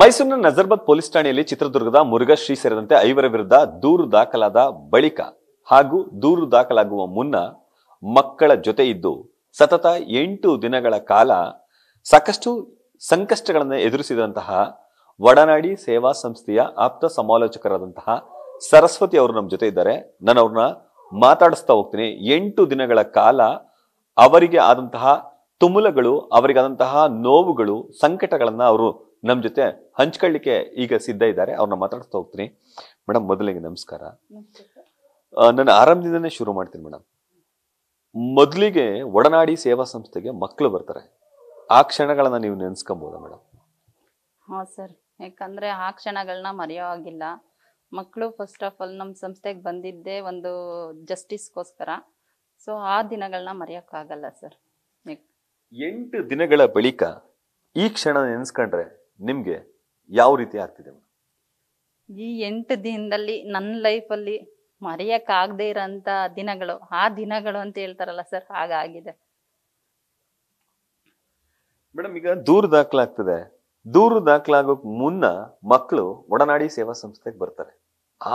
ಮೈಸೂರಿನ ನಜರ್ಬತ್ ಪೊಲೀಸ್ ಠಾಣೆಯಲ್ಲಿ ಚಿತ್ರದುರ್ಗದ ಮುರುಘಶ್ರೀ ಸೇರಿದಂತೆ ಐವರ ವಿರುದ್ಧ ದೂರು ದಾಖಲಾದ ಬಳಿಕ ಹಾಗೂ ದೂರು ದಾಖಲಾಗುವ ಮುನ್ನ ಮಕ್ಕಳ ಜೊತೆ ಇದ್ದು ಸತತ ಎಂಟು ದಿನಗಳ ಕಾಲ ಸಾಕಷ್ಟು ಸಂಕಷ್ಟಗಳನ್ನು ಎದುರಿಸಿದಂತಹ ಒಡನಾಡಿ ಸೇವಾ ಸಂಸ್ಥೆಯ ಆಪ್ತ ಸಮಾಲೋಚಕರಾದಂತಹ ಸರಸ್ವತಿ ಅವರು ನಮ್ಮ ಜೊತೆ ಇದ್ದಾರೆ ನಾನು ಅವ್ರನ್ನ ಮಾತಾಡಿಸ್ತಾ ಹೋಗ್ತೀನಿ ಎಂಟು ದಿನಗಳ ಕಾಲ ಅವರಿಗೆ ಆದಂತಹ ತುಮುಲಗಳು ಅವರಿಗಾದಂತಹ ನೋವುಗಳು ಸಂಕಟಗಳನ್ನ ಅವರು ನಮ್ಮ ಜೊತೆ ಹಂಚ್ಕೊಳ್ಳಿಕ್ಕೆ ಈಗ ಸಿದ್ಧ ಇದ್ದಾರೆ ಅವ್ರನ್ನ ಮಾತಾಡ್ತಾ ಹೋಗ್ತೀನಿ ಮೇಡಮ್ ಮೊದಲಿಗೆ ನಮಸ್ಕಾರ ನಾನು ಆರಂಭದಿಂದನೇ ಶುರು ಮಾಡ್ತೀನಿ ಮೇಡಮ್ ಮೊದಲಿಗೆ ಒಡನಾಡಿ ಸೇವಾ ಸಂಸ್ಥೆಗೆ ಮಕ್ಕಳು ಬರ್ತಾರೆ ಆ ಕ್ಷಣಗಳನ್ನ ನೀವು ನೆನೆಸ್ಕೊಬೋದಾ ಮೇಡಮ್ ಹಾಂ ಸರ್ ಯಾಕಂದರೆ ಆ ಕ್ಷಣಗಳನ್ನ ಮರೆಯೋವಾಗಿಲ್ಲ ಮಕ್ಕಳು ಫಸ್ಟ್ ಆಫ್ ಆಲ್ ನಮ್ಮ ಸಂಸ್ಥೆಗೆ ಬಂದಿದ್ದೇ ಒಂದು ಜಸ್ಟಿಸ್ಗೋಸ್ಕರ ಸೊ ಆ ದಿನಗಳನ್ನ ಮರೆಯೋಕ್ಕಾಗಲ್ಲ ಸರ್ ಎಂಟು ದಿನಗಳ ಬಳಿಕ ಈ ಕ್ಷಣ ನೆನೆಸ್ಕೊಂಡ್ರೆ ನಿಮಗೆ ಯಾವ ರೀತಿ ಆಗ್ತಿದೆ ಈ ಎಂಟು ದಿನದಲ್ಲಿ ನನ್ನ ಲೈಫಲ್ಲಿ ಮರೆಯಕ್ಕಾಗದೆ ಇರೋಂಥ ದಿನಗಳು ಆ ದಿನಗಳು ಅಂತ ಹೇಳ್ತಾರಲ್ಲ ಸರ್ ಹಾಗಾಗಿದೆ ಮೇಡಮ್ ಈಗ ದೂರು ದಾಖಲಾಗ್ತದೆ ದೂರು ದಾಖಲಾಗೋಕ್ ಮುನ್ನ ಮಕ್ಕಳು ಒಡನಾಡಿ ಸೇವಾ ಸಂಸ್ಥೆಗೆ ಬರ್ತಾರೆ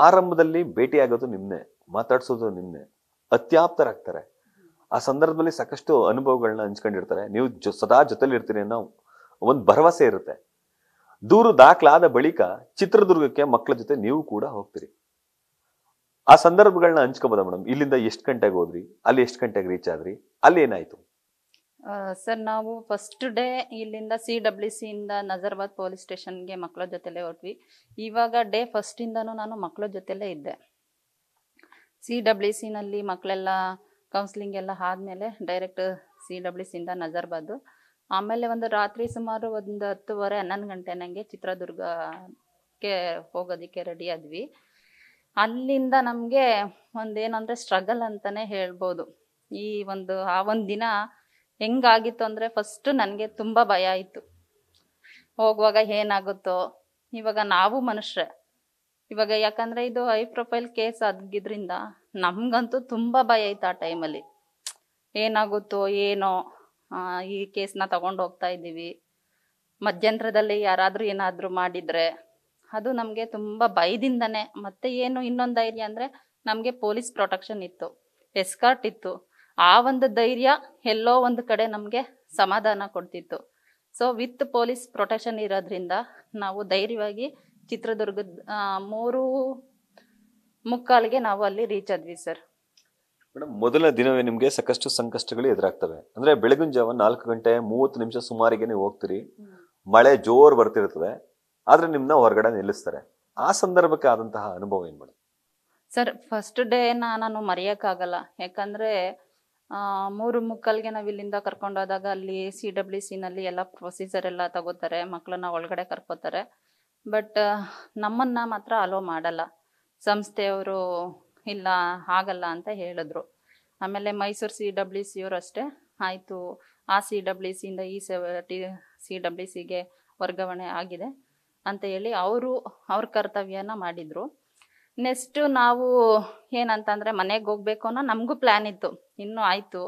ಆರಂಭದಲ್ಲಿ ಭೇಟಿ ಆಗೋದು ನಿಮ್ನೆ ಮಾತಾಡ್ಸೋದು ನಿಮ್ನೆ ಅತ್ಯಾಪ್ತರಾಗ್ತಾರೆ ಆ ಸಂದರ್ಭದಲ್ಲಿ ಸಾಕಷ್ಟು ಅನುಭವಗಳನ್ನ ಹಂಚ್ಕೊಂಡಿರ್ತಾರೆ ನೀವು ಸದಾ ಜೊತೆಲಿ ಇರ್ತೀರಿ ಅನ್ನೋ ಒಂದು ಭರವಸೆ ಇರುತ್ತೆ ದೂರು ದಾಖಲಾದ ಬಳಿಕ ಚಿತ್ರದುರ್ಗಕ್ಕೆ ಮಕ್ಕಳ ಜೊತೆ ನೀವು ಕೂಡ ಹೋಗ್ತೀರಿ ಆ ಸಂದರ್ಭಗಳನ್ನ ಹಂಚ್ಕೋಬೋದ ಮೇಡಮ್ ಇಲ್ಲಿಂದ ಎಷ್ಟು ಗಂಟೆಗೆ ಹೋದ್ರಿ ಅಲ್ಲಿ ಎಷ್ಟು ಗಂಟೆಗೆ ರೀಚ್ ಆದ್ರಿ ಅಲ್ಲಿ ಏನಾಯ್ತು ಸರ್ ನಾವು ಫಸ್ಟ್ ಡೇ ಇಲ್ಲಿಂದ ಸಿ ಡಬ್ಲ್ಯೂ ಸಿ ಇಂದ ನಜರ್ಬಾದ್ ಪೊಲೀಸ್ ಸ್ಟೇಷನ್ಗೆ ಮಕ್ಕಳ ಜೊತೆಲೇ ಹೊರಟ್ವಿ ಇವಾಗ ಡೇ ಫಸ್ಟ್ ಫಸ್ಟಿಂದನೂ ನಾನು ಮಕ್ಕಳ ಜೊತೆಲೇ ಇದ್ದೆ ಸಿ ಡಬ್ಲ್ಯೂ ಸಿನಲ್ಲಿ ಮಕ್ಕಳೆಲ್ಲ ಕೌನ್ಸಿಲಿಂಗ್ ಎಲ್ಲ ಆದ್ಮೇಲೆ ಡೈರೆಕ್ಟ್ ಸಿ ಡಬ್ಲ್ಯೂ ಸಿಯಿಂದ ನಜರ್ಬಾದು ಆಮೇಲೆ ಒಂದು ರಾತ್ರಿ ಸುಮಾರು ಒಂದು ಹತ್ತುವರೆ ಹನ್ನೊಂದು ಗಂಟೆ ನನಗೆ ಚಿತ್ರದುರ್ಗಕ್ಕೆ ಹೋಗೋದಕ್ಕೆ ರೆಡಿ ಆದ್ವಿ ಅಲ್ಲಿಂದ ನಮಗೆ ಒಂದೇನಂದರೆ ಸ್ಟ್ರಗಲ್ ಅಂತಲೇ ಹೇಳ್ಬೋದು ಈ ಒಂದು ಆ ಒಂದು ದಿನ ಹೆಂಗಾಗಿತ್ತು ಅಂದರೆ ಫಸ್ಟು ನನಗೆ ತುಂಬ ಭಯ ಆಯಿತು ಹೋಗುವಾಗ ಏನಾಗುತ್ತೋ ಇವಾಗ ನಾವು ಮನುಷ್ಯರೇ ಇವಾಗ ಯಾಕಂದರೆ ಇದು ಹೈ ಪ್ರೊಫೈಲ್ ಕೇಸ್ ಆಗಿದ್ರಿಂದ ನಮಗಂತೂ ತುಂಬ ಭಯ ಆಯಿತು ಆ ಟೈಮಲ್ಲಿ ಏನಾಗುತ್ತೋ ಏನೋ ಈ ನ ತಗೊಂಡು ಹೋಗ್ತಾ ಇದ್ದೀವಿ ಮಧ್ಯಂತರದಲ್ಲಿ ಯಾರಾದರೂ ಏನಾದರೂ ಮಾಡಿದರೆ ಅದು ನಮಗೆ ತುಂಬ ಭಯದಿಂದನೇ ಮತ್ತೆ ಏನು ಇನ್ನೊಂದು ಧೈರ್ಯ ಅಂದರೆ ನಮಗೆ ಪೊಲೀಸ್ ಪ್ರೊಟೆಕ್ಷನ್ ಇತ್ತು ಎಸ್ಕಾರ್ಟ್ ಇತ್ತು ಆ ಒಂದು ಧೈರ್ಯ ಎಲ್ಲೋ ಒಂದು ಕಡೆ ನಮಗೆ ಸಮಾಧಾನ ಕೊಡ್ತಿತ್ತು ಸೊ ವಿತ್ ಪೊಲೀಸ್ ಪ್ರೊಟೆಕ್ಷನ್ ಇರೋದ್ರಿಂದ ನಾವು ಧೈರ್ಯವಾಗಿ ಚಿತ್ರದುರ್ಗದ ಮೂರು ಮುಕ್ಕಾಲಿಗೆ ನಾವು ಅಲ್ಲಿ ರೀಚ್ ಆದ್ವಿ ಸರ್ ಮೇಡಮ್ ಮೊದಲ ದಿನವೇ ನಿಮಗೆ ಸಾಕಷ್ಟು ಸಂಕಷ್ಟಗಳು ಎದುರಾಗ್ತವೆ ಅಂದರೆ ಬೆಳಗಿನ ಜಾವ ನಾಲ್ಕು ಗಂಟೆ ಮೂವತ್ತು ನಿಮಿಷ ಸುಮಾರಿಗೆ ನೀವು ಹೋಗ್ತೀರಿ ಮಳೆ ಜೋರು ಬರ್ತಿರ್ತದೆ ಆದರೆ ನಿಮ್ಮನ್ನ ಹೊರಗಡೆ ನಿಲ್ಲಿಸ್ತಾರೆ ಆ ಸಂದರ್ಭಕ್ಕೆ ಆದಂತಹ ಅನುಭವ ಏನು ಮೇಡಮ್ ಸರ್ ಫಸ್ಟ್ ಡೇನ ನಾನು ಮರೆಯೋಕ್ಕಾಗಲ್ಲ ಯಾಕಂದರೆ ಮೂರು ಮುಕ್ಕಲ್ಗೆ ನಾವು ಇಲ್ಲಿಂದ ಕರ್ಕೊಂಡೋದಾಗ ಅಲ್ಲಿ ಸಿ ಡಬ್ಲ್ಯೂ ಸಿನಲ್ಲಿ ಎಲ್ಲ ಪ್ರೊಸೀಜರ್ ಎಲ್ಲ ತಗೋತಾರೆ ಮಕ್ಕಳನ್ನ ಒಳಗಡೆ ಕರ್ಕೋತಾರೆ ಬಟ್ ನಮ್ಮನ್ನು ಮಾತ್ರ ಅಲೋ ಮಾಡಲ್ಲ ಸಂಸ್ಥೆಯವರು ಇಲ್ಲ ಆಗಲ್ಲ ಅಂತ ಹೇಳಿದ್ರು ಆಮೇಲೆ ಮೈಸೂರು ಸಿ ಡಬ್ಲ್ಯೂ ಸಿ ಅವರು ಅಷ್ಟೇ ಆಯಿತು ಆ ಸಿ ಡಬ್ಲ್ಯೂ ಸಿಯಿಂದ ಈ ಟಿ ಸಿ ಡಬ್ಲ್ಯೂ ಸಿಗೆ ವರ್ಗಾವಣೆ ಆಗಿದೆ ಅಂತ ಹೇಳಿ ಅವರು ಅವ್ರ ಕರ್ತವ್ಯನ ಮಾಡಿದರು ನೆಕ್ಸ್ಟು ನಾವು ಏನಂತಂದ್ರೆ ಮನೆಗೆ ಹೋಗ್ಬೇಕು ಅನ್ನೋ ನಮಗೂ ಪ್ಲ್ಯಾನ್ ಇತ್ತು ಇನ್ನೂ ಆಯಿತು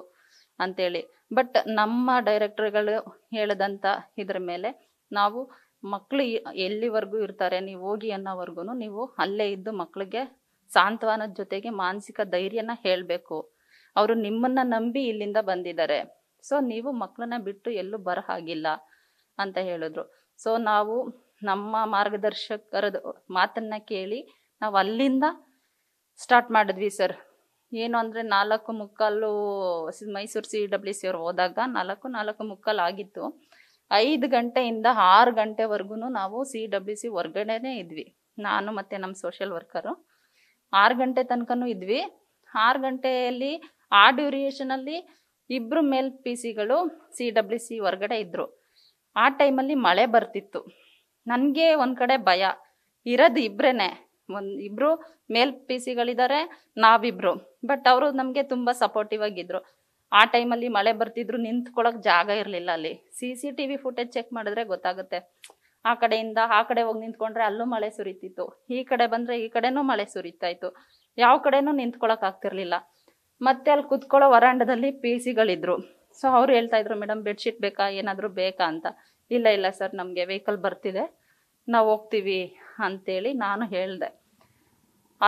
ಅಂತೇಳಿ ಬಟ್ ನಮ್ಮ ಡೈರೆಕ್ಟರ್ಗಳು ಹೇಳಿದಂಥ ಇದ್ರ ಮೇಲೆ ನಾವು ಮಕ್ಕಳು ಎಲ್ಲಿವರೆಗೂ ಇರ್ತಾರೆ ನೀವು ಹೋಗಿ ಅನ್ನೋವರೆಗೂ ನೀವು ಅಲ್ಲೇ ಇದ್ದು ಮಕ್ಕಳಿಗೆ ಸಾಂತ್ವನದ ಜೊತೆಗೆ ಮಾನಸಿಕ ಧೈರ್ಯನ ಹೇಳಬೇಕು ಅವರು ನಿಮ್ಮನ್ನ ನಂಬಿ ಇಲ್ಲಿಂದ ಬಂದಿದ್ದಾರೆ ಸೊ ನೀವು ಮಕ್ಕಳನ್ನ ಬಿಟ್ಟು ಎಲ್ಲೂ ಬರ ಹಾಗಿಲ್ಲ ಅಂತ ಹೇಳಿದ್ರು ಸೊ ನಾವು ನಮ್ಮ ಮಾರ್ಗದರ್ಶಕರ ಮಾತನ್ನ ಕೇಳಿ ನಾವು ಅಲ್ಲಿಂದ ಸ್ಟಾರ್ಟ್ ಮಾಡಿದ್ವಿ ಸರ್ ಏನು ಅಂದರೆ ನಾಲ್ಕು ಮುಕ್ಕಾಲು ಮೈಸೂರು ಸಿ ಡಬ್ಲ್ಯೂ ಸಿ ಅವ್ರು ಹೋದಾಗ ನಾಲ್ಕು ನಾಲ್ಕು ಮುಕ್ಕಾಲು ಆಗಿತ್ತು ಐದು ಗಂಟೆಯಿಂದ ಆರು ಗಂಟೆವರೆಗೂ ನಾವು ಸಿ ಡಬ್ಲ್ಯೂ ಸಿ ಹೊರ್ಗಡೆನೇ ಇದ್ವಿ ನಾನು ಮತ್ತೆ ನಮ್ಮ ಸೋಷಿಯಲ್ ವರ್ಕರು ಆರು ಗಂಟೆ ತನಕನೂ ಇದ್ವಿ ಆರು ಗಂಟೆಯಲ್ಲಿ ಆ ಡ್ಯೂರಿಯೇಷನಲ್ಲಿ ಇಬ್ಬರು ಮೇಲ್ ಪಿ ಸಿಗಳು ಸಿ ಡಬ್ಲ್ಯೂ ಸಿ ಹೊರಗಡೆ ಇದ್ರು ಆ ಟೈಮಲ್ಲಿ ಮಳೆ ಬರ್ತಿತ್ತು ನನಗೆ ಒಂದು ಕಡೆ ಭಯ ಇರೋದು ಇಬ್ಬರೇ ಒಂದು ಇಬ್ಬರು ಮೇಲ್ ಪಿ ಸಿಗಳಿದ್ದಾರೆ ನಾವಿಬ್ರು ಬಟ್ ಅವರು ನಮಗೆ ತುಂಬ ಸಪೋರ್ಟಿವ್ ಆಗಿದ್ರು ಆ ಟೈಮಲ್ಲಿ ಮಳೆ ಬರ್ತಿದ್ರು ನಿಂತ್ಕೊಳ್ಳೋಕೆ ಜಾಗ ಇರಲಿಲ್ಲ ಅಲ್ಲಿ C C T V footage check ಮಾಡಿದ್ರೆ ಗೊತ್ತಾಗುತ್ತೆ ಆ ಕಡೆಯಿಂದ ಆ ಕಡೆ ಹೋಗಿ ನಿಂತ್ಕೊಂಡ್ರೆ ಅಲ್ಲೂ ಮಳೆ ಸುರಿತಿತ್ತು ಈ ಕಡೆ ಬಂದ್ರೆ ಈ ಕಡೆನೂ ಮಳೆ ಸುರಿತಾ ಇತ್ತು ಯಾವ ಕಡೆನೂ ನಿಂತ್ಕೊಳಕ್ ಆಗ್ತಿರ್ಲಿಲ್ಲ ಮತ್ತೆ ಅಲ್ಲಿ ಕುತ್ಕೊಳ್ಳೋ ವರಾಂಡದಲ್ಲಿ ಪಿ ಸಿಗಳಿದ್ರು ಸೊ ಅವ್ರು ಹೇಳ್ತಾ ಇದ್ರು ಮೇಡಮ್ ಬೆಡ್ಶೀಟ್ ಬೇಕಾ ಏನಾದರೂ ಬೇಕಾ ಅಂತ ಇಲ್ಲ ಇಲ್ಲ ಸರ್ ನಮಗೆ ವೆಹಿಕಲ್ ಬರ್ತಿದೆ ನಾವು ಹೋಗ್ತೀವಿ ಅಂತೇಳಿ ನಾನು ಹೇಳ್ದೆ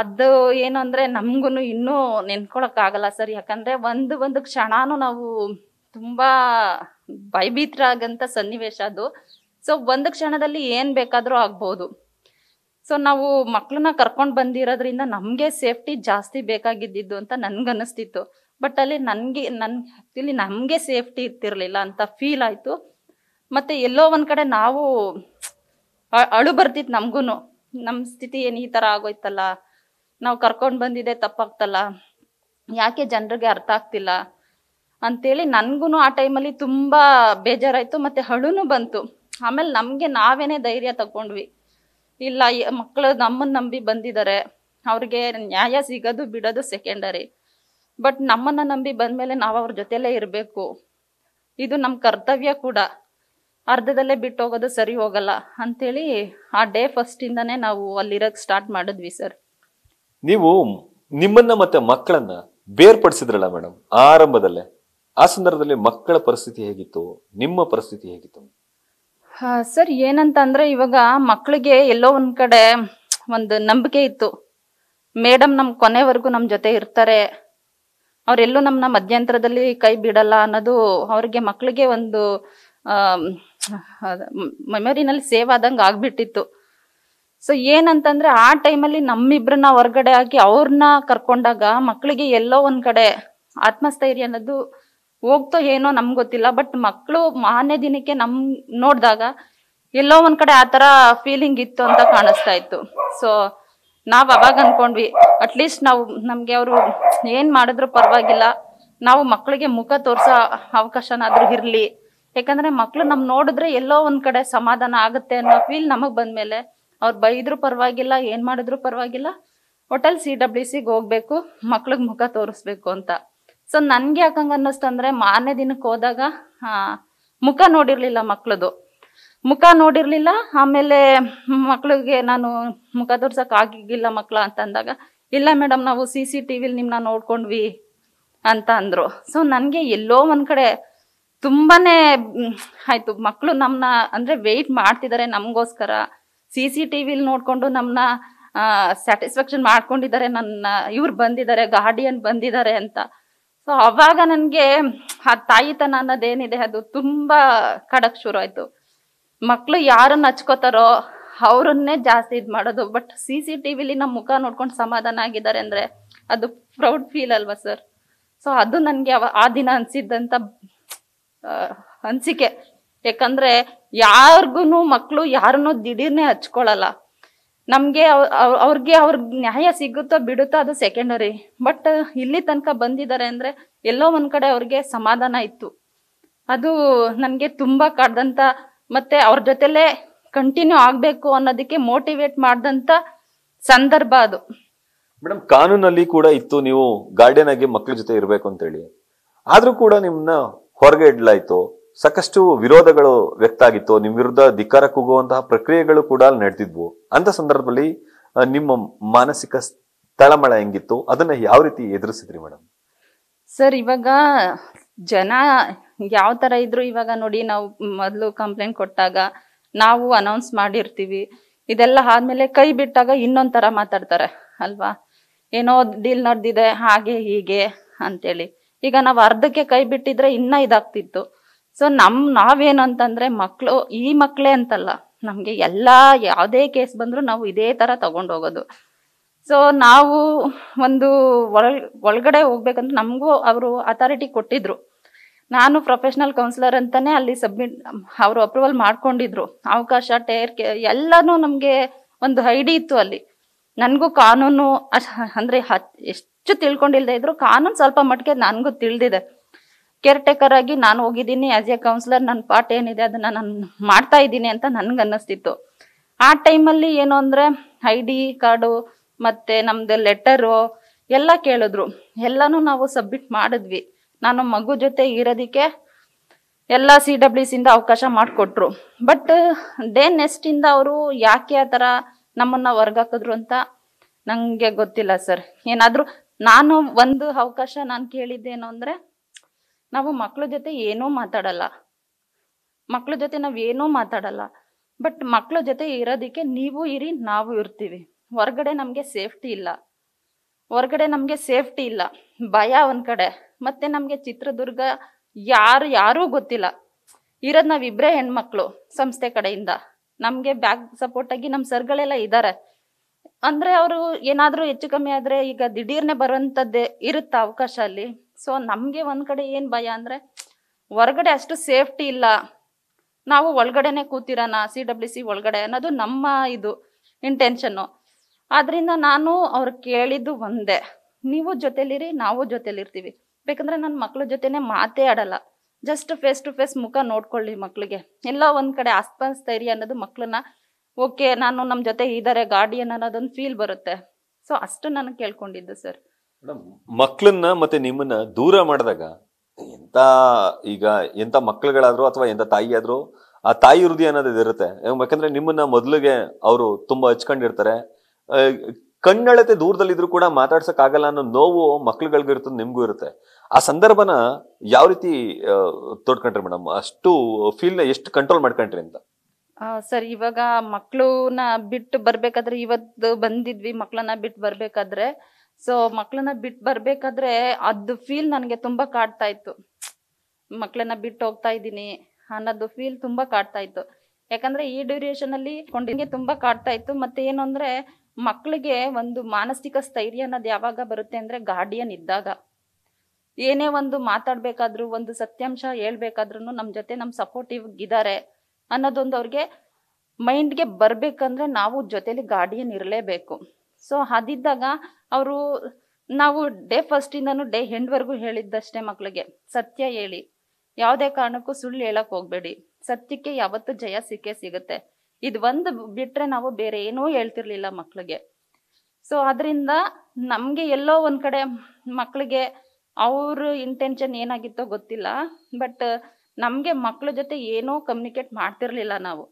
ಅದು ಏನು ಅಂದರೆ ನಮಗೂ ಇನ್ನೂ ಆಗಲ್ಲ ಸರ್ ಯಾಕಂದ್ರೆ ಒಂದು ಒಂದು ಕ್ಷಣಾನು ನಾವು ತುಂಬಾ ಭಯಭೀತರಾಗಂಥ ಸನ್ನಿವೇಶ ಅದು ಸೊ ಒಂದು ಕ್ಷಣದಲ್ಲಿ ಏನ್ ಬೇಕಾದ್ರೂ ಆಗ್ಬೋದು ಸೊ ನಾವು ಮಕ್ಕಳನ್ನ ಕರ್ಕೊಂಡು ಬಂದಿರೋದ್ರಿಂದ ನಮಗೆ ಸೇಫ್ಟಿ ಜಾಸ್ತಿ ಬೇಕಾಗಿದ್ದಿದ್ದು ಅಂತ ನನ್ಗನಿಸ್ತಿತ್ತು ಬಟ್ ಅಲ್ಲಿ ನನಗೆ ನನ್ ಆ್ಯಕ್ಚುಲಿ ನಮಗೆ ಸೇಫ್ಟಿ ಇರ್ತಿರ್ಲಿಲ್ಲ ಅಂತ ಫೀಲ್ ಆಯಿತು ಮತ್ತು ಎಲ್ಲೋ ಒಂದು ಕಡೆ ನಾವು ಅಳು ಬರ್ತಿತ್ತು ನಮಗೂ ನಮ್ಮ ಸ್ಥಿತಿ ಏನು ಈ ಥರ ಆಗೋಯ್ತಲ್ಲ ನಾವು ಕರ್ಕೊಂಡು ಬಂದಿದ್ದೆ ತಪ್ಪಾಗ್ತಲ್ಲ ಯಾಕೆ ಜನರಿಗೆ ಅರ್ಥ ಆಗ್ತಿಲ್ಲ ಅಂತೇಳಿ ನನಗೂ ಆ ಟೈಮಲ್ಲಿ ತುಂಬ ಬೇಜಾರಾಯಿತು ಮತ್ತು ಹಳುನೂ ಬಂತು ಆಮೇಲೆ ನಮಗೆ ನಾವೇನೆ ಧೈರ್ಯ ತಗೊಂಡ್ವಿ ಇಲ್ಲ ಮಕ್ಕಳು ನಮ್ಮನ್ನ ನಂಬಿ ಬಂದಿದ್ದಾರೆ ಅವ್ರಿಗೆ ನ್ಯಾಯ ಸಿಗೋದು ಬಿಡೋದು ಸೆಕೆಂಡರಿ ಬಟ್ ನಮ್ಮನ್ನ ನಂಬಿ ಮೇಲೆ ನಾವು ಅವ್ರ ಜೊತೆಲೇ ಇರಬೇಕು ಇದು ನಮ್ಮ ಕರ್ತವ್ಯ ಕೂಡ ಅರ್ಧದಲ್ಲೇ ಬಿಟ್ಟು ಹೋಗೋದು ಸರಿ ಹೋಗಲ್ಲ ಅಂತೇಳಿ ಆ ಡೇ ಫಸ್ಟ್ ಇಂದನೇ ನಾವು ಅಲ್ಲಿರೋಕ್ಕೆ ಸ್ಟಾರ್ಟ್ ಮಾಡಿದ್ವಿ ಸರ್ ನೀವು ನಿಮ್ಮನ್ನ ಮತ್ತೆ ಮಕ್ಕಳನ್ನ ಬೇರ್ಪಡಿಸಿದ್ರಲ್ಲ ಮೇಡಮ್ ಆರಂಭದಲ್ಲೇ ಆ ಸಂದರ್ಭದಲ್ಲಿ ಮಕ್ಕಳ ಪರಿಸ್ಥಿತಿ ಹೇಗಿತ್ತು ನಿಮ್ಮ ಪರಿಸ್ಥಿತಿ ಹೇಗಿತ್ತು ಸರ್ ಏನಂತ ಅಂದ್ರೆ ಇವಾಗ ಮಕ್ಕಳಿಗೆ ಎಲ್ಲೋ ಒಂದ್ ಕಡೆ ಒಂದು ನಂಬಿಕೆ ಇತ್ತು ಮೇಡಮ್ ನಮ್ ಕೊನೆವರೆಗೂ ನಮ್ ಜೊತೆ ಇರ್ತಾರೆ ಅವ್ರೆಲ್ಲೂ ನಮ್ಮನ್ನ ಮಧ್ಯಂತರದಲ್ಲಿ ಕೈ ಬಿಡಲ್ಲ ಅನ್ನೋದು ಅವ್ರಿಗೆ ಮಕ್ಕಳಿಗೆ ಒಂದು ಮೆಮೊರಿನಲ್ಲಿ ಸೇವ್ ಆದಂಗೆ ಆಗ್ಬಿಟ್ಟಿತ್ತು ಸೊ ಏನಂತಂದ್ರೆ ಆ ಟೈಮಲ್ಲಿ ನಮ್ಮಿಬ್ರನ್ನ ಹೊರಗಡೆ ಹಾಕಿ ಅವ್ರನ್ನ ಕರ್ಕೊಂಡಾಗ ಮಕ್ಕಳಿಗೆ ಎಲ್ಲೋ ಒಂದ್ ಕಡೆ ಆತ್ಮಸ್ಥೈರ್ಯ ಅನ್ನೋದು ಹೋಗ್ತೋ ಏನೋ ನಮ್ಗೆ ಗೊತ್ತಿಲ್ಲ ಬಟ್ ಮಕ್ಕಳು ಮಾನ್ಯ ದಿನಕ್ಕೆ ನಮ್ ನೋಡಿದಾಗ ಎಲ್ಲೋ ಒಂದ್ ಕಡೆ ಆತರ ಫೀಲಿಂಗ್ ಇತ್ತು ಅಂತ ಕಾಣಿಸ್ತಾ ಇತ್ತು ಸೊ ನಾವ್ ಅವಾಗ ಅನ್ಕೊಂಡ್ವಿ ಅಟ್ಲೀಸ್ಟ್ ನಾವು ನಮ್ಗೆ ಅವರು ಏನ್ ಮಾಡಿದ್ರು ಪರವಾಗಿಲ್ಲ ನಾವು ಮಕ್ಳಿಗೆ ಮುಖ ತೋರ್ಸೋ ಅವಕಾಶನಾದ್ರೂ ಇರ್ಲಿ ಯಾಕಂದ್ರೆ ಮಕ್ಳು ನಮ್ ನೋಡಿದ್ರೆ ಎಲ್ಲೋ ಒಂದ್ ಕಡೆ ಸಮಾಧಾನ ಆಗುತ್ತೆ ಅನ್ನೋ ಫೀಲ್ ನಮಗ್ ಬಂದ್ಮೇಲೆ ಅವ್ರು ಬೈದ್ರು ಪರವಾಗಿಲ್ಲ ಏನ್ ಮಾಡಿದ್ರು ಪರವಾಗಿಲ್ಲ ಹೋಟೆಲ್ ಸಿ ಡಬ್ಲ್ಯೂ ಸಿಗ್ ಹೋಗ್ಬೇಕು ಮಕ್ಳಿಗೆ ಮುಖ ತೋರಿಸ್ಬೇಕು ಅಂತ ಸೊ ನನ್ಗೆ ಯಾಕಂಗ ಅನ್ನಿಸ್ತಂದ್ರೆ ಮಾರನೇ ದಿನಕ್ಕೆ ಹೋದಾಗ ಮುಖ ನೋಡಿರ್ಲಿಲ್ಲ ಮಕ್ಳದು ಮುಖ ನೋಡಿರ್ಲಿಲ್ಲ ಆಮೇಲೆ ಮಕ್ಳಿಗೆ ನಾನು ಮುಖ ತೋರ್ಸಕ್ ಆಗಿಲ್ಲ ಮಕ್ಳ ಅಂತಂದಾಗ ಇಲ್ಲ ಮೇಡಮ್ ನಾವು ಸಿ ಸಿ ಟಿ ವಿಲಿ ನಿಮ್ನ ನೋಡ್ಕೊಂಡ್ವಿ ಅಂತ ಅಂದ್ರು ಸೊ ನನ್ಗೆ ಎಲ್ಲೋ ಒಂದ್ ಕಡೆ ತುಂಬಾನೇ ಆಯ್ತು ಮಕ್ಳು ನಮ್ನ ಅಂದ್ರೆ ವೆಯ್ಟ್ ಮಾಡ್ತಿದ್ದಾರೆ ನಮ್ಗೋಸ್ಕರ ಸಿ ಸಿ ಟಿ ವಿಲಿ ನೋಡ್ಕೊಂಡು ನಮ್ಮನ್ನ ಸ್ಯಾಟಿಸ್ಫ್ಯಾಕ್ಷನ್ ಮಾಡ್ಕೊಂಡಿದ್ದಾರೆ ನನ್ನ ಇವ್ರು ಬಂದಿದ್ದಾರೆ ಗಾರ್ಡಿಯನ್ ಬಂದಿದ್ದಾರೆ ಅಂತ ಸೊ ಅವಾಗ ನನಗೆ ಆ ತಾಯಿತನ ಅನ್ನೋದೇನಿದೆ ಅದು ತುಂಬಾ ಕಡಕ್ ಶುರು ಆಯ್ತು ಮಕ್ಳು ಯಾರನ್ನ ಹಚ್ಕೋತಾರೋ ಅವ್ರನ್ನೇ ಜಾಸ್ತಿ ಇದ್ ಮಾಡೋದು ಬಟ್ ಸಿ ಸಿ ವಿಲಿ ನಮ್ಮ ಮುಖ ನೋಡ್ಕೊಂಡು ಸಮಾಧಾನ ಆಗಿದ್ದಾರೆ ಅಂದ್ರೆ ಅದು ಪ್ರೌಡ್ ಫೀಲ್ ಅಲ್ವಾ ಸರ್ ಸೊ ಅದು ನನಗೆ ಆ ದಿನ ಅನ್ಸಿದ್ದಂತ ಅನ್ಸಿಕೆ ಯಾಕಂದ್ರೆ ಯಾರಿಗೂ ಮಕ್ಕಳು ಯಾರನ್ನೂ ದಿಢೀರ್ನೆ ಹಚ್ಕೊಳಲ್ಲ ನಮಗೆ ಅವ್ರಿಗೆ ಅವ್ರ ನ್ಯಾಯ ಸಿಗುತ್ತೋ ಬಿಡುತ್ತೋ ಅದು ಸೆಕೆಂಡರಿ ಬಟ್ ಇಲ್ಲಿ ತನಕ ಬಂದಿದ್ದಾರೆ ಅಂದರೆ ಎಲ್ಲೋ ಒಂದು ಕಡೆ ಅವ್ರಿಗೆ ಸಮಾಧಾನ ಇತ್ತು ಅದು ನನಗೆ ತುಂಬ ಕಾಡ್ದಂಥ ಮತ್ತು ಅವ್ರ ಜೊತೆಲೇ ಕಂಟಿನ್ಯೂ ಆಗಬೇಕು ಅನ್ನೋದಕ್ಕೆ ಮೋಟಿವೇಟ್ ಮಾಡಿದಂಥ ಸಂದರ್ಭ ಅದು ಮೇಡಮ್ ಕಾನೂನಲ್ಲಿ ಕೂಡ ಇತ್ತು ನೀವು ಗಾರ್ಡಿಯನ್ ಆಗಿ ಮಕ್ಕಳ ಜೊತೆ ಇರಬೇಕು ಅಂತೇಳಿ ಆದರೂ ಕೂಡ ನಿಮ್ಮನ್ನ ಹೊರಗೆ ಇಡ್ಲಾಯ್ತು ಸಾಕಷ್ಟು ವಿರೋಧಗಳು ವ್ಯಕ್ತ ಆಗಿತ್ತು ನಿಮ್ಮ ವಿರುದ್ಧ ಧಿಕ್ಕಾರ ಕೂಗುವಂತಹ ಪ್ರಕ್ರಿಯೆಗಳು ಕೂಡ ನಡೆದಿದ್ವು ಅಂತ ಸಂದರ್ಭದಲ್ಲಿ ನಿಮ್ಮ ಮಾನಸಿಕ ತಳಮಳ ಹೆಂಗಿತ್ತು ಅದನ್ನ ಯಾವ ರೀತಿ ಎದುರಿಸಿದ್ರಿ ಮೇಡಮ್ ಸರ್ ಇವಾಗ ಜನ ಯಾವ ತರ ಇದ್ರು ಇವಾಗ ನೋಡಿ ನಾವು ಮೊದಲು ಕಂಪ್ಲೇಂಟ್ ಕೊಟ್ಟಾಗ ನಾವು ಅನೌನ್ಸ್ ಮಾಡಿರ್ತೀವಿ ಇದೆಲ್ಲ ಆದ್ಮೇಲೆ ಕೈ ಬಿಟ್ಟಾಗ ಇನ್ನೊಂದ್ ತರ ಮಾತಾಡ್ತಾರೆ ಅಲ್ವಾ ಏನೋ ಡೀಲ್ ನಡೆದಿದೆ ಹಾಗೆ ಹೀಗೆ ಅಂತೇಳಿ ಈಗ ನಾವು ಅರ್ಧಕ್ಕೆ ಕೈ ಬಿಟ್ಟಿದ್ರೆ ಇನ್ನ ಇದಾಗ್ತಿತ್ತು ಸೊ ನಮ್ ನಾವೇನು ಅಂತಂದ್ರೆ ಮಕ್ಕಳು ಈ ಮಕ್ಕಳೇ ಅಂತಲ್ಲ ನಮ್ಗೆ ಎಲ್ಲಾ ಯಾವುದೇ ಕೇಸ್ ಬಂದ್ರು ನಾವು ಇದೇ ತರ ತಗೊಂಡೋಗೋದು ಸೊ ನಾವು ಒಂದು ಒಳ ಒಳಗಡೆ ಹೋಗ್ಬೇಕಂದ್ರೆ ನಮಗೂ ಅವರು ಅಥಾರಿಟಿ ಕೊಟ್ಟಿದ್ರು ನಾನು ಪ್ರೊಫೆಷನಲ್ ಕೌನ್ಸಿಲರ್ ಅಂತಾನೆ ಅಲ್ಲಿ ಸಬ್ಮಿಟ್ ಅವರು ಅಪ್ರೂವಲ್ ಮಾಡ್ಕೊಂಡಿದ್ರು ಅವಕಾಶ ಟೇರ್ ಎಲ್ಲಾನು ಎಲ್ಲನೂ ನಮಗೆ ಒಂದು ಐಡಿ ಇತ್ತು ಅಲ್ಲಿ ನನಗೂ ಕಾನೂನು ಅಂದ್ರೆ ಎಷ್ಟು ತಿಳ್ಕೊಂಡಿಲ್ಲದೆ ಇದ್ರು ಕಾನೂನು ಸ್ವಲ್ಪ ಮಟ್ಟಿಗೆ ನನಗೂ ತಿಳಿದಿದೆ ಕೇರ್ ಟೇಕರ್ ಆಗಿ ನಾನು ಹೋಗಿದ್ದೀನಿ ಆಸ್ ಎ ಕೌನ್ಸಿಲರ್ ನನ್ನ ಪಾಠ ಏನಿದೆ ಅದನ್ನ ನಾನು ಮಾಡ್ತಾ ಇದ್ದೀನಿ ಅಂತ ನನ್ಗೆ ಅನ್ನಿಸ್ತಿತ್ತು ಆ ಟೈಮಲ್ಲಿ ಏನು ಅಂದರೆ ಐ ಡಿ ಕಾರ್ಡು ಮತ್ತೆ ನಮ್ದು ಲೆಟರು ಎಲ್ಲ ಕೇಳಿದ್ರು ಎಲ್ಲನೂ ನಾವು ಸಬ್ಮಿಟ್ ಮಾಡಿದ್ವಿ ನಾನು ಮಗು ಜೊತೆ ಇರೋದಕ್ಕೆ ಎಲ್ಲ ಸಿ ಡಬ್ಲ್ಯೂ ಸಿಂದ ಅವಕಾಶ ಮಾಡಿಕೊಟ್ರು ಬಟ್ ಡೇ ನೆಕ್ಸ್ಟ್ ಇಂದ ಅವರು ಯಾಕೆ ಆ ಥರ ನಮ್ಮನ್ನು ಹೊರ್ಗಾಕಿದ್ರು ಅಂತ ನನಗೆ ಗೊತ್ತಿಲ್ಲ ಸರ್ ಏನಾದರೂ ನಾನು ಒಂದು ಅವಕಾಶ ನಾನು ಕೇಳಿದ್ದೇನು ಅಂದರೆ ನಾವು ಮಕ್ಳ ಜೊತೆ ಏನೂ ಮಾತಾಡಲ್ಲ ಮಕ್ಳ ಜೊತೆ ನಾವು ಏನೂ ಮಾತಾಡಲ್ಲ ಬಟ್ ಮಕ್ಳ ಜೊತೆ ಇರೋದಕ್ಕೆ ನೀವು ಇರಿ ನಾವು ಇರ್ತೀವಿ ಹೊರಗಡೆ ನಮಗೆ ಸೇಫ್ಟಿ ಇಲ್ಲ ಹೊರಗಡೆ ನಮಗೆ ಸೇಫ್ಟಿ ಇಲ್ಲ ಭಯ ಒಂದು ಕಡೆ ಮತ್ತೆ ನಮಗೆ ಚಿತ್ರದುರ್ಗ ಯಾರು ಯಾರೂ ಗೊತ್ತಿಲ್ಲ ಇರೋದು ನಾವಿಬ್ಬರೇ ಹೆಣ್ಮಕ್ಳು ಸಂಸ್ಥೆ ಕಡೆಯಿಂದ ನಮಗೆ ಬ್ಯಾಕ್ ಸಪೋರ್ಟ್ ಆಗಿ ನಮ್ಮ ಸರ್ಗಳೆಲ್ಲ ಇದ್ದಾರೆ ಅಂದ್ರೆ ಅವರು ಏನಾದರೂ ಹೆಚ್ಚು ಕಮ್ಮಿ ಆದರೆ ಈಗ ದಿಢೀರ್ನೆ ಬರುವಂಥದ್ದೇ ಇರುತ್ತ ಅವಕಾಶ ಅಲ್ಲಿ ಸೊ ನಮಗೆ ಒಂದು ಕಡೆ ಏನು ಭಯ ಅಂದರೆ ಹೊರಗಡೆ ಅಷ್ಟು ಸೇಫ್ಟಿ ಇಲ್ಲ ನಾವು ಒಳಗಡೆನೆ ಕೂತಿರೋಣ ಸಿ ಡಬ್ಲ್ಯೂ ಸಿ ಒಳಗಡೆ ಅನ್ನೋದು ನಮ್ಮ ಇದು ಇಂಟೆನ್ಷನ್ನು ಆದ್ದರಿಂದ ನಾನು ಅವ್ರು ಕೇಳಿದ್ದು ಒಂದೇ ನೀವು ಜೊತೆಲಿರಿ ನಾವು ಜೊತೆಲಿರ್ತೀವಿ ಬೇಕಂದ್ರೆ ನನ್ನ ಮಕ್ಳ ಜೊತೆನೆ ಮಾತೇ ಆಡಲ್ಲ ಜಸ್ಟ್ ಫೇಸ್ ಟು ಫೇಸ್ ಮುಖ ನೋಡ್ಕೊಳ್ಳಿ ಮಕ್ಳಿಗೆ ಎಲ್ಲ ಒಂದ್ ಕಡೆ ಆಸ್ಪಸ್ಥೈರ್ಯ ಅನ್ನೋದು ಮಕ್ಕಳನ್ನ ಓಕೆ ನಾನು ನಮ್ಮ ಜೊತೆ ಇದ್ದಾರೆ ಗಾರ್ಡಿಯನ್ ಅನ್ನೋದೊಂದು ಫೀಲ್ ಬರುತ್ತೆ ಸೊ ಅಷ್ಟು ನಾನು ಕೇಳ್ಕೊಂಡಿದ್ದು ಸರ್ ಮಕ್ಕಳನ್ನ ಮತ್ತೆ ನಿಮ್ಮನ್ನ ದೂರ ಮಾಡಿದಾಗ ಎಂತ ಈಗ ಎಂತ ಮಕ್ಳುಗಳಾದ್ರು ಅಥವಾ ಎಂತ ತಾಯಿ ಆದ್ರೂ ಆ ತಾಯಿ ಹೃದಯ ಅನ್ನೋದು ಇರುತ್ತೆ ಯಾಕಂದ್ರೆ ನಿಮ್ಮನ್ನ ಮೊದಲಿಗೆ ಅವರು ತುಂಬಾ ಹಚ್ಕೊಂಡಿರ್ತಾರೆ ಕಣ್ಣಳತೆ ದೂರದಲ್ಲಿದ್ರು ಕೂಡ ಮಾತಾಡ್ಸಕ್ ಆಗಲ್ಲ ಅನ್ನೋ ನೋವು ಮಕ್ಳುಗಳಿಗಿರ್ತದೆ ನಿಮ್ಗೂ ಇರುತ್ತೆ ಆ ಸಂದರ್ಭನ ಯಾವ ರೀತಿ ತೋಡ್ಕೊಂಡ್ರಿ ಮೇಡಮ್ ಅಷ್ಟು ಫೀಲ್ನ ಎಷ್ಟು ಕಂಟ್ರೋಲ್ ಮಾಡ್ಕೊಂಡ್ರಿ ಅಂತ ಸರ್ ಇವಾಗ ಮಕ್ಕಳನ್ನ ಬಿಟ್ಟು ಬರ್ಬೇಕಾದ್ರೆ ಇವತ್ತು ಬಂದಿದ್ವಿ ಮಕ್ಕಳನ್ನ ಬಿಟ್ಟು ಬರ್ಬೇಕಾದ್ರೆ ಸೊ ಮಕ್ಕಳನ್ನ ಬಿಟ್ಟು ಬರ್ಬೇಕಾದ್ರೆ ಅದು ಫೀಲ್ ನನಗೆ ತುಂಬಾ ಕಾಡ್ತಾ ಇತ್ತು ಮಕ್ಕಳನ್ನ ಬಿಟ್ಟು ಹೋಗ್ತಾ ಇದ್ದೀನಿ ಅನ್ನೋದು ಫೀಲ್ ತುಂಬಾ ಕಾಡ್ತಾ ಇತ್ತು ಯಾಕಂದ್ರೆ ಈ ಡ್ಯೂರೇಷನ್ ಅಲ್ಲಿ ಕೊಂಡಿಗೆ ತುಂಬಾ ಕಾಡ್ತಾ ಇತ್ತು ಮತ್ತೆ ಏನು ಅಂದ್ರೆ ಮಕ್ಕಳಿಗೆ ಒಂದು ಮಾನಸಿಕ ಸ್ಥೈರ್ಯ ಅನ್ನೋದು ಯಾವಾಗ ಬರುತ್ತೆ ಅಂದ್ರೆ ಗಾರ್ಡಿಯನ್ ಇದ್ದಾಗ ಏನೇ ಒಂದು ಮಾತಾಡ್ಬೇಕಾದ್ರು ಒಂದು ಸತ್ಯಾಂಶ ಹೇಳ್ಬೇಕಾದ್ರು ನಮ್ ಜೊತೆ ನಮ್ ಸಪೋರ್ಟಿವ್ ಇದ್ದಾರೆ ಅನ್ನೋದೊಂದು ಅವ್ರಿಗೆ ಮೈಂಡ್ಗೆ ಬರ್ಬೇಕಂದ್ರೆ ನಾವು ಜೊತೆಲಿ ಗಾರ್ಡಿಯನ್ ಇರಲೇಬೇಕು ಸೊ ಅದಿದ್ದಾಗ ಅವರು ನಾವು ಡೇ ಫಸ್ಟಿಂದನೂ ಡೇ ಹೆಂಡ್ವರೆಗೂ ಹೇಳಿದ್ದಷ್ಟೇ ಮಕ್ಳಿಗೆ ಸತ್ಯ ಹೇಳಿ ಯಾವುದೇ ಕಾರಣಕ್ಕೂ ಸುಳ್ಳು ಹೇಳಕ್ ಹೋಗ್ಬೇಡಿ ಸತ್ಯಕ್ಕೆ ಯಾವತ್ತು ಜಯ ಸಿಕ್ಕೇ ಸಿಗುತ್ತೆ ಇದು ಒಂದು ಬಿಟ್ರೆ ನಾವು ಬೇರೆ ಏನೂ ಹೇಳ್ತಿರ್ಲಿಲ್ಲ ಮಕ್ಳಿಗೆ ಸೊ ಅದರಿಂದ ನಮಗೆ ಎಲ್ಲೋ ಒಂದ್ ಕಡೆ ಮಕ್ಳಿಗೆ ಅವ್ರ ಇಂಟೆನ್ಷನ್ ಏನಾಗಿತ್ತೋ ಗೊತ್ತಿಲ್ಲ ಬಟ್ ನಮಗೆ ಮಕ್ಳ ಜೊತೆ ಏನೋ ಕಮ್ಯುನಿಕೇಟ್ ಮಾಡ್ತಿರ್ಲಿಲ್ಲ ನಾವು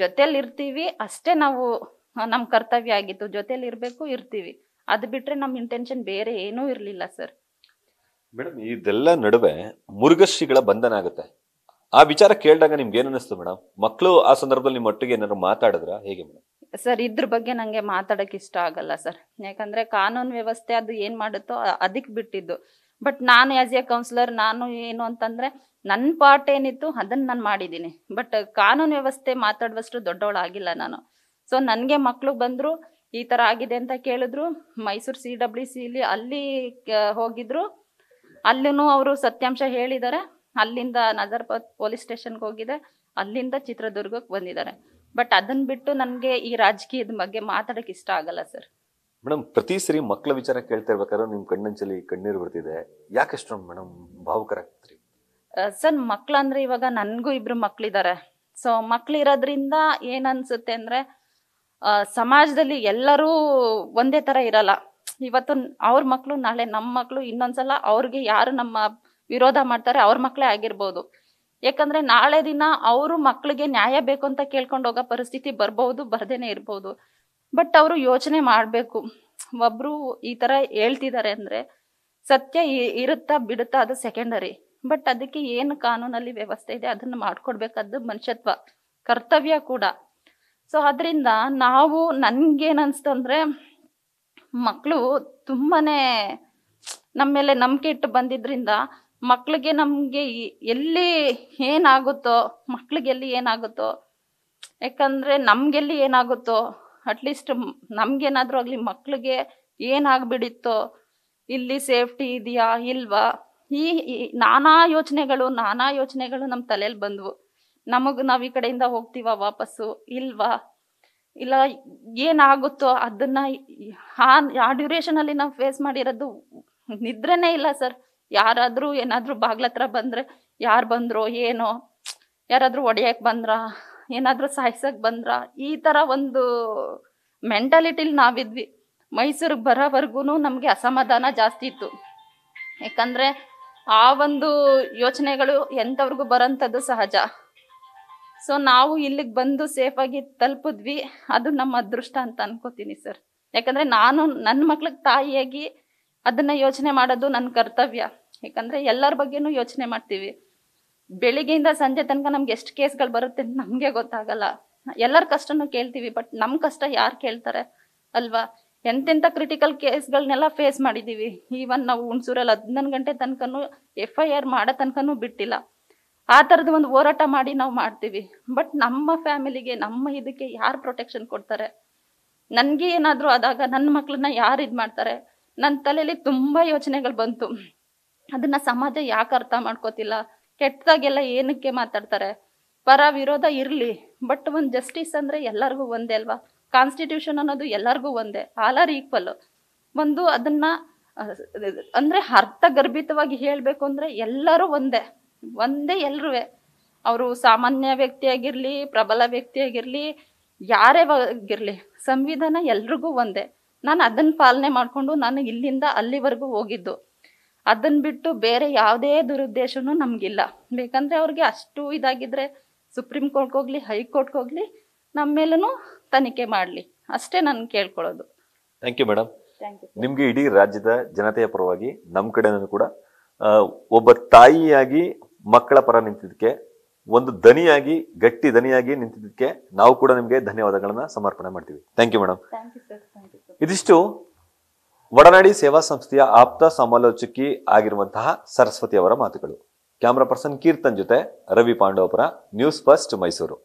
ಜೊತೆಲಿ ಇರ್ತೀವಿ ಅಷ್ಟೇ ನಾವು ನಮ್ಮ ಕರ್ತವ್ಯ ಆಗಿತ್ತು ಜೊತೆಲಿ ಇರಬೇಕು ಇರ್ತೀವಿ ಅದ್ ಬಿಟ್ರೆ ನಮ್ಮ ಇಂಟೆನ್ಷನ್ ಬೇರೆ ಏನೂ ಇರಲಿಲ್ಲ ಸರ್ ಮೇಡಮ್ ಇದೆಲ್ಲ ನಡುವೆ ಮುರುಘಶ್ರೀಗಳ ಬಂಧನ ಆಗುತ್ತೆ ಆ ವಿಚಾರ ಕೇಳಿದಾಗ ನಿಮ್ಗೆ ಏನ್ ಅನಿಸ್ತು ಮೇಡಮ್ ಮಕ್ಕಳು ಆ ಸಂದರ್ಭದಲ್ಲಿ ನಿಮ್ಮ ಏನಾದ್ರು ಮಾತಾಡಿದ್ರ ಹೇಗೆ ಮೇಡಮ್ ಸರ್ ಇದ್ರ ಬಗ್ಗೆ ನಂಗೆ ಮಾತಾಡಕ್ ಇಷ್ಟ ಆಗಲ್ಲ ಸರ್ ಯಾಕಂದ್ರೆ ಕಾನೂನು ವ್ಯವಸ್ಥೆ ಅದು ಏನ್ ಮಾಡುತ್ತೋ ಅದಕ್ಕೆ ಬಿಟ್ಟಿದ್ದು ಬಟ್ ನಾನು ಆಸ್ ಎ ಕೌನ್ಸಿಲರ್ ನಾನು ಏನು ಅಂತಂದ್ರೆ ನನ್ನ ಪಾರ್ಟ್ ಏನಿತ್ತು ಅದನ್ನ ನಾನು ಮಾಡಿದ್ದೀನಿ ಬಟ್ ಕಾನೂನು ವ್ಯವಸ್ಥೆ ಮಾತಾಡುವಷ್ಟು ದೊಡ್ಡವಳಾಗಿಲ್ಲ ನಾನು ಸೊ ನನಗೆ ಮಕ್ಕಳು ಬಂದರು ಈ ಥರ ಆಗಿದೆ ಅಂತ ಕೇಳಿದ್ರು ಮೈಸೂರು ಸಿ ಡಬ್ಲ್ಯೂ ಸಿಲಿ ಅಲ್ಲಿ ಹೋಗಿದ್ರು ಅಲ್ಲೂ ಅವರು ಸತ್ಯಾಂಶ ಹೇಳಿದ್ದಾರೆ ಅಲ್ಲಿಂದ ನಜರ್ಪತ್ ಪೊಲೀಸ್ ಸ್ಟೇಷನ್ಗೆ ಹೋಗಿದೆ ಅಲ್ಲಿಂದ ಚಿತ್ರದುರ್ಗಕ್ಕೆ ಬಂದಿದ್ದಾರೆ ಬಟ್ ಅದನ್ನ ಬಿಟ್ಟು ನನಗೆ ಈ ರಾಜಕೀಯದ ಬಗ್ಗೆ ಮಾತಾಡಕ್ಕೆ ಇಷ್ಟ ಆಗಲ್ಲ ಸರ್ ಮೇಡಮ್ ಪ್ರತಿ ಸರಿ ಮಕ್ಕಳ ವಿಚಾರ ಕೇಳ್ತಾ ಇರ್ಬೇಕಾದ್ರೆ ನಿಮ್ಮ ಕಣ್ಣಂಚಲಿ ಕಣ್ಣೀರು ಬರ್ತಿದೆ ಯಾಕೆ ಮೇಡಮ್ ಭಾವುಕರ ಸರ್ ಮಕ್ಳು ಅಂದ್ರೆ ಇವಾಗ ನನಗೂ ಇಬ್ರು ಮಕ್ಳಿದ್ದಾರೆ ಸೊ ಮಕ್ಳಿರೋದ್ರಿಂದ ಏನ್ ಅನ್ಸುತ್ತೆ ಅಂದ್ರೆ ಸಮಾಜದಲ್ಲಿ ಎಲ್ಲರೂ ಒಂದೇ ತರ ಇರಲ್ಲ ಇವತ್ತು ಅವ್ರ ಮಕ್ಳು ನಾಳೆ ನಮ್ಮ ಮಕ್ಳು ಇನ್ನೊಂದ್ಸಲ ಅವ್ರಿಗೆ ಯಾರು ನಮ್ಮ ವಿರೋಧ ಮಾಡ್ತಾರೆ ಅವ್ರ ಮಕ್ಳೇ ಆಗಿರ್ಬೋದು ಯಾಕಂದ್ರೆ ನಾಳೆ ದಿನ ಅವರು ಮಕ್ಳಿಗೆ ನ್ಯಾಯ ಬೇಕು ಅಂತ ಕೇಳ್ಕೊಂಡು ಹೋಗೋ ಪರಿಸ್ಥಿತಿ ಬರ್ಬಹುದು ಬರ್ದೇನೆ ಇರ್ಬೋದು ಬಟ್ ಅವರು ಯೋಚನೆ ಮಾಡ್ಬೇಕು ಒಬ್ರು ಈ ತರ ಹೇಳ್ತಿದ್ದಾರೆ ಅಂದ್ರೆ ಸತ್ಯ ಇರುತ್ತಾ ಬಿಡುತ್ತಾ ಅದು ಸೆಕೆಂಡರಿ ಬಟ್ ಅದಕ್ಕೆ ಏನು ಕಾನೂನಲ್ಲಿ ವ್ಯವಸ್ಥೆ ಇದೆ ಅದನ್ನ ಮಾಡ್ಕೊಡ್ಬೇಕಾದ್ದು ಮನುಷ್ಯತ್ವ ಕರ್ತವ್ಯ ಕೂಡ ಸೊ ಅದರಿಂದ ನಾವು ನನಗೇನು ಅಂದರೆ ಮಕ್ಕಳು ತುಂಬಾ ನಮ್ಮ ಮೇಲೆ ನಂಬಿಕೆ ಇಟ್ಟು ಬಂದಿದ್ರಿಂದ ಮಕ್ಳಿಗೆ ನಮಗೆ ಎಲ್ಲಿ ಏನಾಗುತ್ತೋ ಮಕ್ಕಳಿಗೆಲ್ಲಿ ಏನಾಗುತ್ತೋ ಯಾಕಂದರೆ ನಮಗೆಲ್ಲಿ ಏನಾಗುತ್ತೋ ಅಟ್ಲೀಸ್ಟ್ ನಮಗೇನಾದರೂ ಆಗಲಿ ಮಕ್ಳಿಗೆ ಏನಾಗ್ಬಿಡಿತ್ತೋ ಇಲ್ಲಿ ಸೇಫ್ಟಿ ಇದೆಯಾ ಇಲ್ವಾ ಈ ನಾನಾ ಯೋಚನೆಗಳು ನಾನಾ ಯೋಚನೆಗಳು ನಮ್ಮ ತಲೆಯಲ್ಲಿ ಬಂದವು ನಮಗ್ ನಾವ್ ಈ ಕಡೆಯಿಂದ ಹೋಗ್ತೀವ ವಾಪಸ್ಸು ಇಲ್ವಾ ಇಲ್ಲ ಏನಾಗುತ್ತೋ ಅದನ್ನ ಆ ಡ್ಯೂರೇಷನ್ ಅಲ್ಲಿ ನಾವು ಫೇಸ್ ಮಾಡಿರೋದು ನಿದ್ರೆನೇ ಇಲ್ಲ ಸರ್ ಯಾರಾದ್ರೂ ಏನಾದ್ರೂ ಬಾಗ್ಲತ್ರ ಬಂದ್ರೆ ಯಾರು ಬಂದ್ರೋ ಏನೋ ಯಾರಾದ್ರೂ ಒಡೆಯಕ್ ಬಂದ್ರ ಏನಾದ್ರೂ ಸಾಯಿಸಕ್ ಬಂದ್ರ ಈ ತರ ಒಂದು ಮೆಂಟಾಲಿಟಿಲಿ ನಾವಿದ್ವಿ ಮೈಸೂರಿಗೆ ಬರೋವರೆಗೂ ನಮಗೆ ಅಸಮಾಧಾನ ಜಾಸ್ತಿ ಇತ್ತು ಯಾಕಂದ್ರೆ ಆ ಒಂದು ಯೋಚನೆಗಳು ಎಂಥವ್ರಿಗೂ ಬರೋಂಥದ್ದು ಸಹಜ ಸೊ ನಾವು ಇಲ್ಲಿಗೆ ಬಂದು ಸೇಫ್ ಆಗಿ ತಲುಪಿದ್ವಿ ಅದು ನಮ್ಮ ಅದೃಷ್ಟ ಅಂತ ಅನ್ಕೋತೀನಿ ಸರ್ ಯಾಕಂದ್ರೆ ನಾನು ನನ್ನ ಮಕ್ಳಿಗೆ ತಾಯಿಯಾಗಿ ಅದನ್ನ ಯೋಚನೆ ಮಾಡೋದು ನನ್ನ ಕರ್ತವ್ಯ ಯಾಕಂದ್ರೆ ಎಲ್ಲರ ಬಗ್ಗೆನೂ ಯೋಚನೆ ಮಾಡ್ತೀವಿ ಬೆಳಿಗ್ಗೆಯಿಂದ ಸಂಜೆ ತನಕ ನಮ್ಗೆ ಎಷ್ಟು ಕೇಸ್ಗಳು ಬರುತ್ತೆ ನಮಗೆ ಗೊತ್ತಾಗಲ್ಲ ಎಲ್ಲರ ಕಷ್ಟನೂ ಕೇಳ್ತೀವಿ ಬಟ್ ನಮ್ಮ ಕಷ್ಟ ಯಾರು ಕೇಳ್ತಾರೆ ಅಲ್ವಾ ಎಂತೆಂಥ ಕ್ರಿಟಿಕಲ್ ಕೇಸ್ಗಳನ್ನೆಲ್ಲ ಫೇಸ್ ಮಾಡಿದ್ದೀವಿ ಈವನ್ ನಾವು ಹುಣ್ಸೂರಲ್ಲಿ ಹದಿನೊಂದು ಗಂಟೆ ತನಕನೂ ಎಫ್ ಐ ಆರ್ ಮಾಡೋ ತನಕನೂ ಬಿಟ್ಟಿಲ್ಲ ಆ ಥರದ ಒಂದು ಹೋರಾಟ ಮಾಡಿ ನಾವು ಮಾಡ್ತೀವಿ ಬಟ್ ನಮ್ಮ ಫ್ಯಾಮಿಲಿಗೆ ನಮ್ಮ ಇದಕ್ಕೆ ಯಾರು ಪ್ರೊಟೆಕ್ಷನ್ ಕೊಡ್ತಾರೆ ನನಗೆ ಏನಾದರೂ ಆದಾಗ ನನ್ನ ಮಕ್ಕಳನ್ನ ಯಾರು ಇದು ಮಾಡ್ತಾರೆ ನನ್ನ ತಲೆಯಲ್ಲಿ ತುಂಬ ಯೋಚನೆಗಳು ಬಂತು ಅದನ್ನ ಸಮಾಜ ಯಾಕೆ ಅರ್ಥ ಮಾಡ್ಕೋತಿಲ್ಲ ಕೆಟ್ಟದಾಗೆಲ್ಲ ಏನಕ್ಕೆ ಮಾತಾಡ್ತಾರೆ ಪರ ವಿರೋಧ ಇರಲಿ ಬಟ್ ಒಂದು ಜಸ್ಟಿಸ್ ಅಂದರೆ ಎಲ್ಲರಿಗೂ ಒಂದೇ ಅಲ್ವಾ ಕಾನ್ಸ್ಟಿಟ್ಯೂಷನ್ ಅನ್ನೋದು ಎಲ್ಲರಿಗೂ ಒಂದೇ ಆಲ್ ಆರ್ ಈಕ್ವಲ್ ಒಂದು ಅದನ್ನ ಅಂದರೆ ಅರ್ಥಗರ್ಭಿತವಾಗಿ ಹೇಳಬೇಕು ಅಂದರೆ ಎಲ್ಲರೂ ಒಂದೇ ಒಂದೇ ಎಲ್ರೂ ಅವರು ಸಾಮಾನ್ಯ ವ್ಯಕ್ತಿ ಪ್ರಬಲ ವ್ಯಕ್ತಿ ಆಗಿರಲಿ ಯಾರೇ ಆಗಿರಲಿ ಸಂವಿಧಾನ ಎಲ್ರಿಗೂ ಒಂದೇ ನಾನು ಅದನ್ನ ಪಾಲನೆ ಮಾಡಿಕೊಂಡು ನಾನು ಇಲ್ಲಿಂದ ಅಲ್ಲಿವರೆಗೂ ಹೋಗಿದ್ದು ಅದನ್ನ ಬಿಟ್ಟು ಬೇರೆ ಯಾವುದೇ ದುರುದ್ದೇಶನೂ ನಮಗಿಲ್ಲ ಬೇಕಂದ್ರೆ ಅವ್ರಿಗೆ ಅಷ್ಟು ಇದಾಗಿದ್ರೆ ಸುಪ್ರೀಂ ಕೋರ್ಟ್ಗೆ ಹೋಗ್ಲಿ ಹೈಕೋರ್ಟ್ಗೆ ಹೋಗ್ಲಿ ನಮ್ಮ ಮೇಲೂ ತನಿಖೆ ಮಾಡಲಿ ಅಷ್ಟೇ ನಾನು ಕೇಳ್ಕೊಳ್ಳೋದು ಥ್ಯಾಂಕ್ ಯು ಮೇಡಮ್ ನಿಮಗೆ ಇಡೀ ರಾಜ್ಯದ ಜನತೆಯ ಪರವಾಗಿ ನಮ್ಮ ಕಡೆನೂ ಕೂಡ ಒಬ್ಬ ತಾಯಿಯಾಗಿ ಮಕ್ಕಳ ಪರ ನಿಂತಿದ್ದಕ್ಕೆ ಒಂದು ದನಿಯಾಗಿ ಗಟ್ಟಿ ದನಿಯಾಗಿ ನಿಂತಿದ್ದಕ್ಕೆ ನಾವು ಕೂಡ ನಿಮಗೆ ಧನ್ಯವಾದಗಳನ್ನ ಸಮರ್ಪಣೆ ಮಾಡ್ತೀವಿ ಥ್ಯಾಂಕ್ ಯು ಮೇಡಮ್ ಇದಿಷ್ಟು ಒಡನಾಡಿ ಸೇವಾ ಸಂಸ್ಥೆಯ ಆಪ್ತ ಸಮಾಲೋಚಕಿ ಆಗಿರುವಂತಹ ಸರಸ್ವತಿ ಅವರ ಮಾತುಗಳು ಕ್ಯಾಮ್ರಾ ಪರ್ಸನ್ ಕೀರ್ತನ್ ಜೊತೆ ರವಿ ಪಾಂಡವಪುರ ನ್ಯೂಸ್ ಫಸ್ಟ್ ಮೈಸೂರು